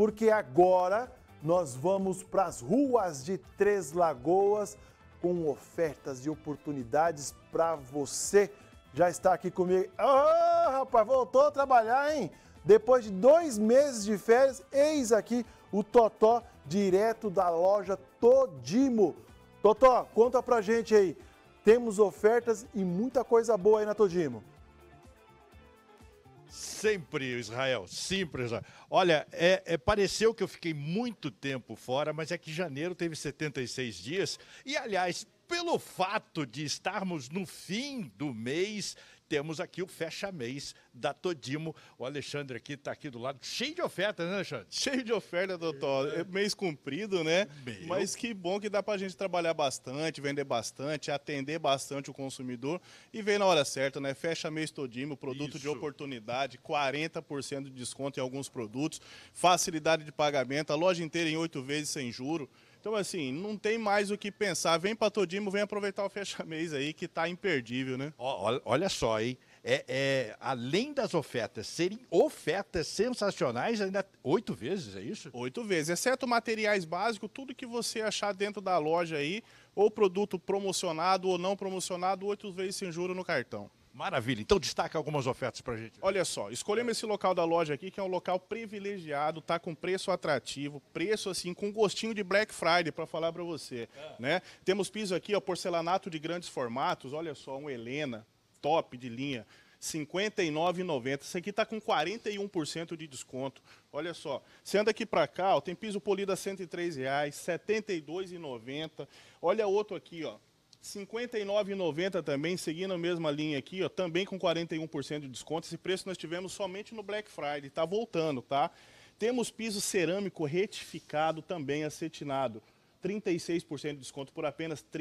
porque agora nós vamos para as ruas de Três Lagoas com ofertas e oportunidades para você. Já está aqui comigo. Ah, oh, rapaz, voltou a trabalhar, hein? Depois de dois meses de férias, eis aqui o Totó direto da loja Todimo. Totó, conta pra gente aí. Temos ofertas e muita coisa boa aí na Todimo. Sempre, Israel, sempre, Israel. Olha, é, é, pareceu que eu fiquei muito tempo fora, mas é que janeiro teve 76 dias. E, aliás, pelo fato de estarmos no fim do mês, temos aqui o fecha-mês da Todimo. O Alexandre aqui está aqui do lado, cheio de ofertas, né, Alexandre? Cheio de oferta, doutor. É. é mês cumprido, né? Meu. Mas que bom que dá para a gente trabalhar bastante, vender bastante, atender bastante o consumidor e vem na hora certa, né? Fecha-mês Todimo, produto Isso. de oportunidade, 40% de desconto em alguns produtos, facilidade de pagamento, a loja inteira em oito vezes sem juro. Então, assim, não tem mais o que pensar. Vem para Todimo, vem aproveitar o fecha-mês aí, que está imperdível, né? Olha, olha só, hein? É, é, além das ofertas serem ofertas sensacionais, ainda oito vezes, é isso? Oito vezes, exceto materiais básicos, tudo que você achar dentro da loja aí, ou produto promocionado ou não promocionado, oito vezes sem juro no cartão. Maravilha. Então destaca algumas ofertas para a gente. Olha só, escolhemos esse local da loja aqui, que é um local privilegiado, tá com preço atrativo, preço assim com gostinho de Black Friday para falar para você, é. né? Temos piso aqui, ó, porcelanato de grandes formatos. Olha só, um Helena, top de linha. R$ 59,90. Esse aqui está com 41% de desconto. Olha só. Você anda aqui para cá, ó, tem piso polido a R$ 103,00, R$ 72,90. Olha outro aqui, ó. 59,90 também, seguindo a mesma linha aqui, ó, também com 41% de desconto. Esse preço nós tivemos somente no Black Friday, está voltando, tá? Temos piso cerâmico retificado também acetinado. 36% de desconto por apenas R$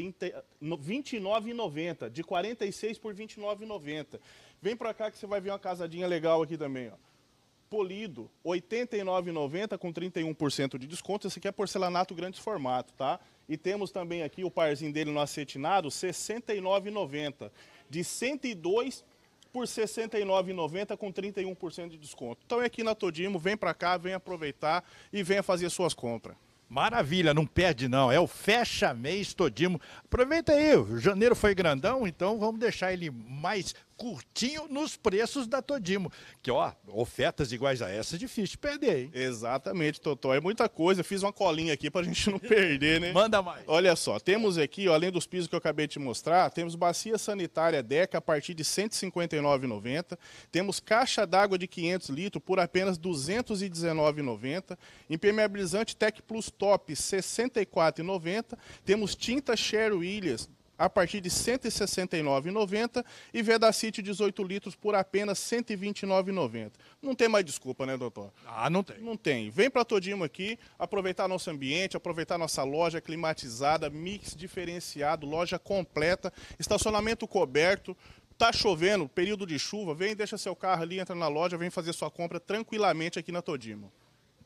29,90, de 46 por 29,90. Vem para cá que você vai ver uma casadinha legal aqui também, ó. Polido, 89,90 com 31% de desconto. Esse aqui é porcelanato grande formato, tá? E temos também aqui o parzinho dele no acetinado, R$ 69,90. De 102 por R$ 69,90 com 31% de desconto. Então é aqui na Todimo, vem para cá, vem aproveitar e venha fazer suas compras. Maravilha, não perde não, é o fecha mês todimo. Aproveita aí, janeiro foi grandão, então vamos deixar ele mais curtinho nos preços da Todimo. Que, ó, ofertas iguais a essa é difícil de perder, hein? Exatamente, Totó. É muita coisa. fiz uma colinha aqui pra gente não perder, né? Manda mais. Olha só, temos aqui, ó, além dos pisos que eu acabei de mostrar, temos bacia sanitária DECA a partir de R$ 159,90. Temos caixa d'água de 500 litros por apenas R$ 219,90. Impermeabilizante Tech Plus Top R$ 64,90. Temos tinta Cher Williams a partir de R$ 169,90 e City 18 litros por apenas R$ 129,90. Não tem mais desculpa, né, doutor? Ah, não tem. Não tem. Vem para Todimo aqui, aproveitar nosso ambiente, aproveitar nossa loja climatizada, mix diferenciado, loja completa, estacionamento coberto, tá chovendo, período de chuva, vem, deixa seu carro ali, entra na loja, vem fazer sua compra tranquilamente aqui na Todimo.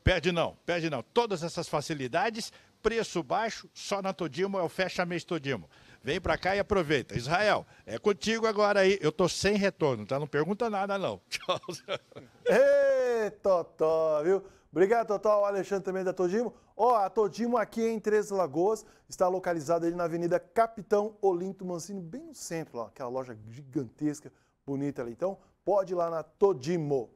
Perde não, perde não. Todas essas facilidades, preço baixo, só na Todimo, é o fecha mês Todimo. Vem para cá e aproveita. Israel, é contigo agora aí. Eu tô sem retorno, tá? Não pergunta nada, não. Tchau. Totó, viu? Obrigado, Totó. O Alexandre também é da Todimo. Ó, oh, a Todimo aqui em Três Lagoas está localizada ali na Avenida Capitão Olinto Mancini, bem no centro lá, aquela loja gigantesca, bonita ali. Então, pode ir lá na Todimo.